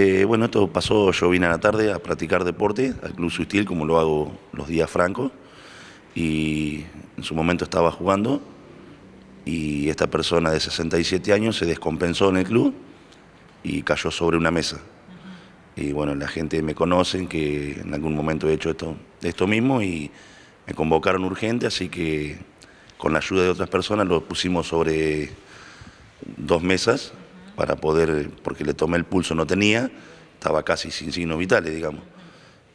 Eh, bueno, esto pasó, yo vine a la tarde a practicar deporte al Club Sustil, como lo hago los días francos, y en su momento estaba jugando, y esta persona de 67 años se descompensó en el club y cayó sobre una mesa. Y bueno, la gente me conoce, que en algún momento he hecho esto, esto mismo, y me convocaron urgente, así que con la ayuda de otras personas lo pusimos sobre dos mesas para poder, porque le tomé el pulso, no tenía, estaba casi sin signos vitales, digamos.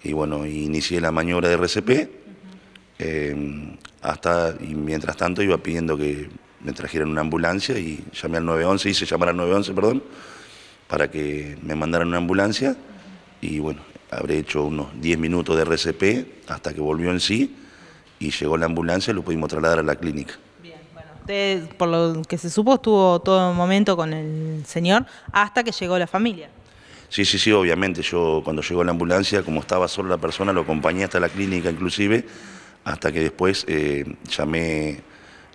Y bueno, inicié la maniobra de RCP, eh, hasta, y mientras tanto iba pidiendo que me trajeran una ambulancia y llamé al 911, hice llamar al 911, perdón, para que me mandaran una ambulancia y bueno, habré hecho unos 10 minutos de RCP hasta que volvió en sí y llegó la ambulancia y lo pudimos trasladar a la clínica. Usted, por lo que se supo, estuvo todo el momento con el señor hasta que llegó la familia. Sí, sí, sí, obviamente. Yo cuando llegó la ambulancia, como estaba solo la persona, lo acompañé hasta la clínica inclusive, hasta que después eh, llamé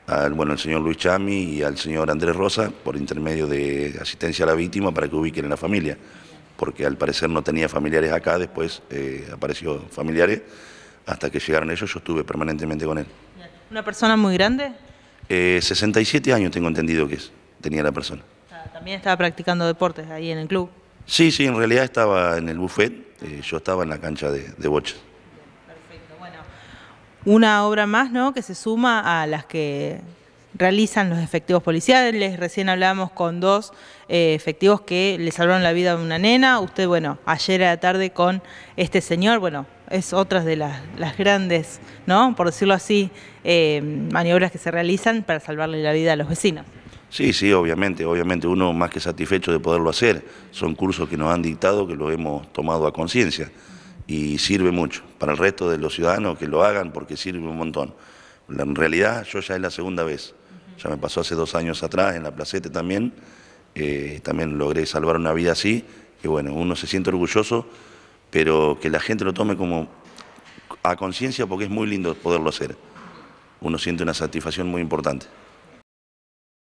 al, bueno, el señor Luis Chami y al señor Andrés Rosa por intermedio de asistencia a la víctima para que ubiquen en la familia, porque al parecer no tenía familiares acá, después eh, apareció familiares, hasta que llegaron ellos yo estuve permanentemente con él. ¿Una persona muy grande? 67 eh, años tengo entendido que tenía la persona. Ah, también estaba practicando deportes ahí en el club. Sí, sí, en realidad estaba en el buffet, eh, yo estaba en la cancha de, de Perfecto, bueno. Una obra más, ¿no?, que se suma a las que realizan los efectivos policiales. Recién hablábamos con dos eh, efectivos que le salvaron la vida a una nena. Usted, bueno, ayer a la tarde con este señor, bueno, es otra de las, grandes, ¿no? Por decirlo así, eh, maniobras que se realizan para salvarle la vida a los vecinos. Sí, sí, obviamente, obviamente uno más que satisfecho de poderlo hacer. Son cursos que nos han dictado, que lo hemos tomado a conciencia y sirve mucho. Para el resto de los ciudadanos que lo hagan porque sirve un montón. En realidad yo ya es la segunda vez, ya me pasó hace dos años atrás en la placete también, eh, también logré salvar una vida así, y bueno, uno se siente orgulloso pero que la gente lo tome como a conciencia porque es muy lindo poderlo hacer. Uno siente una satisfacción muy importante.